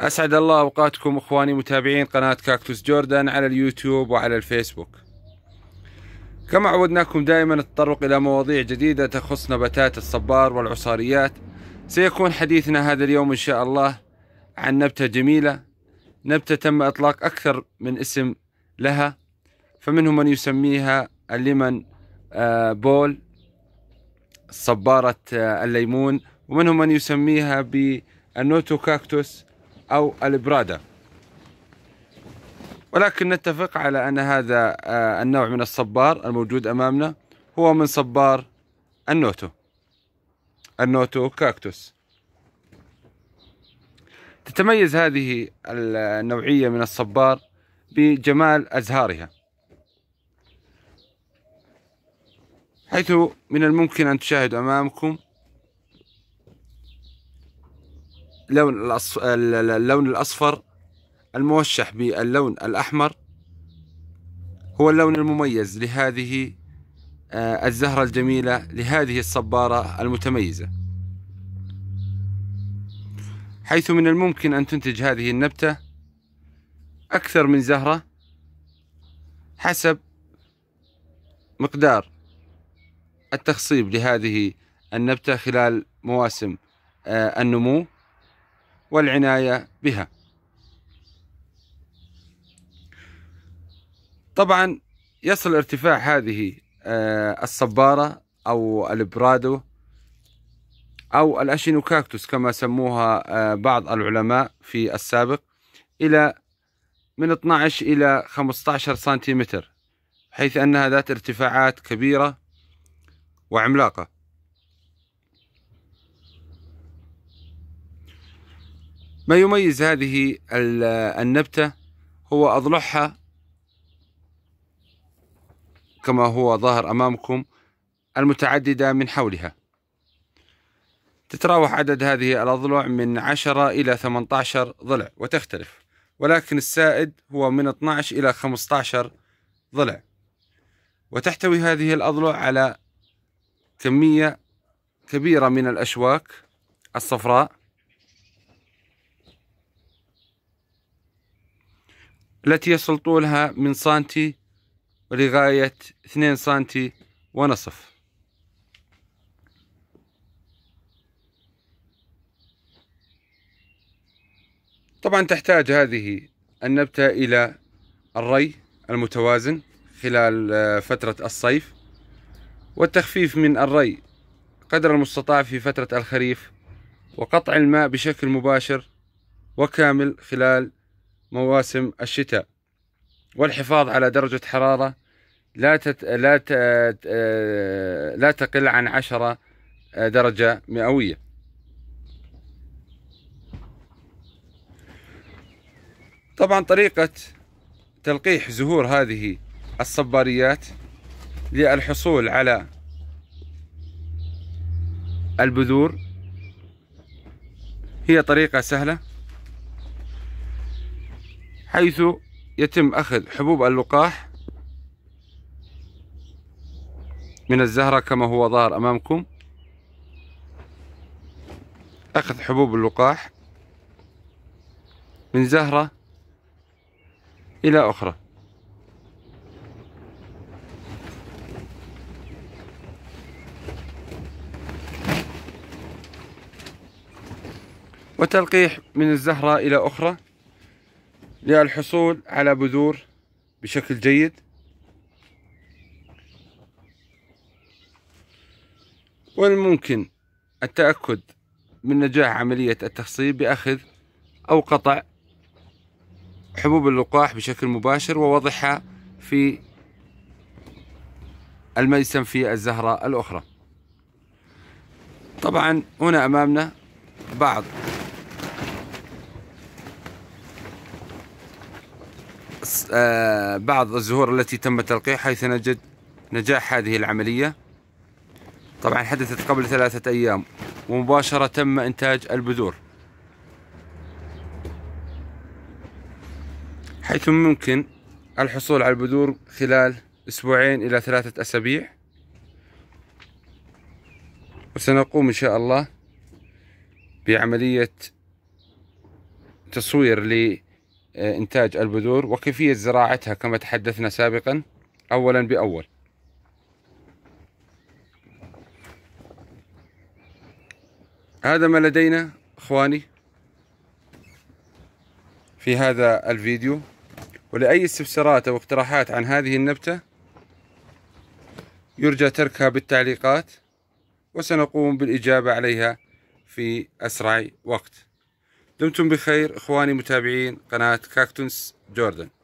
أسعد الله أوقاتكم إخواني متابعين قناة كاكتوس جوردن على اليوتيوب وعلى الفيسبوك كما عودناكم دائما التطرق إلى مواضيع جديدة تخص نباتات الصبار والعصاريات سيكون حديثنا هذا اليوم إن شاء الله عن نبتة جميلة نبتة تم إطلاق أكثر من اسم لها فمنهم من يسميها الليمن آه، بول صبارة آه، الليمون ومنهم من يسميها بالنوتو كاكتوس أو البرادة ولكن نتفق على أن هذا آه، النوع من الصبار الموجود أمامنا هو من صبار النوتو النوتو كاكتوس تتميز هذه النوعية من الصبار بجمال أزهارها حيث من الممكن أن تشاهدوا أمامكم لون اللون الأصفر الموشح باللون الأحمر هو اللون المميز لهذه آه، الزهرة الجميلة لهذه الصبارة المتميزة حيث من الممكن أن تنتج هذه النبتة أكثر من زهرة حسب مقدار التخصيب لهذه النبتة خلال مواسم آه، النمو والعناية بها طبعا يصل ارتفاع هذه آه، الصبارة أو البرادو أو الأشينوكاكتوس كما سموها آه، بعض العلماء في السابق إلى من 12 إلى 15 سنتيمتر حيث أنها ذات ارتفاعات كبيرة وعملاقة ما يميز هذه النبتة هو أضلعها كما هو ظاهر أمامكم المتعددة من حولها تتراوح عدد هذه الأضلع من 10 إلى 18 ضلع وتختلف ولكن السائد هو من 12 إلى 15 ضلع وتحتوي هذه الأضلع على كمية كبيرة من الأشواك الصفراء التي يصل طولها من سنتي لغاية 2 سنتي ونصف طبعا تحتاج هذه النبتة إلى الري المتوازن خلال آه، فترة الصيف والتخفيف من الري قدر المستطاع في فترة الخريف وقطع الماء بشكل مباشر وكامل خلال مواسم الشتاء والحفاظ على درجة حرارة لا تت... لا ت... آه، لا تقل عن عشرة آه، درجة مئوية طبعا طريقة تلقيح زهور هذه الصباريات للحصول على البذور هي طريقة سهلة حيث يتم أخذ حبوب اللقاح من الزهرة كما هو ظاهر أمامكم أخذ حبوب اللقاح من زهرة إلى أخرى وتلقيح من الزهرة إلى أخرى للحصول على بذور بشكل جيد والممكن التأكد من نجاح عملية التخصيب بأخذ أو قطع حبوب اللقاح بشكل مباشر ووضعها في الميسم في الزهرة الأخرى طبعا هنا أمامنا بعض آه، بعض الزهور التي تم تلقيح حيث نجد نجاح هذه العملية طبعا حدثت قبل ثلاثة أيام ومباشرة تم إنتاج البذور حيث ممكن الحصول على البذور خلال أسبوعين إلى ثلاثة أسابيع وسنقوم إن شاء الله بعملية تصوير آه، إنتاج البذور وكيفية زراعتها كما تحدثنا سابقا أولا بأول هذا ما لدينا اخواني في هذا الفيديو ولاي استفسارات او اقتراحات عن هذه النبته يرجى تركها بالتعليقات وسنقوم بالاجابه عليها في اسرع وقت دمتم بخير اخواني متابعين قناه كاكتونس جوردن